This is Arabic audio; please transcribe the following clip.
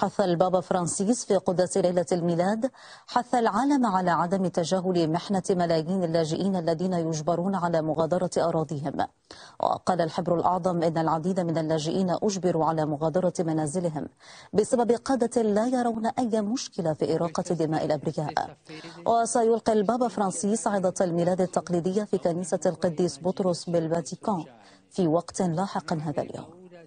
حث البابا فرانسيس في قدس ليلة الميلاد حث العالم على عدم تجاهل محنة ملايين اللاجئين الذين يجبرون على مغادرة أراضيهم وقال الحبر الأعظم إن العديد من اللاجئين أجبروا على مغادرة منازلهم بسبب قادة لا يرون أي مشكلة في إراقة دماء الأبرياء وسيلقي البابا فرانسيس عظة الميلاد التقليدية في كنيسة القديس بطرس بالفاتيكان في وقت لاحق هذا اليوم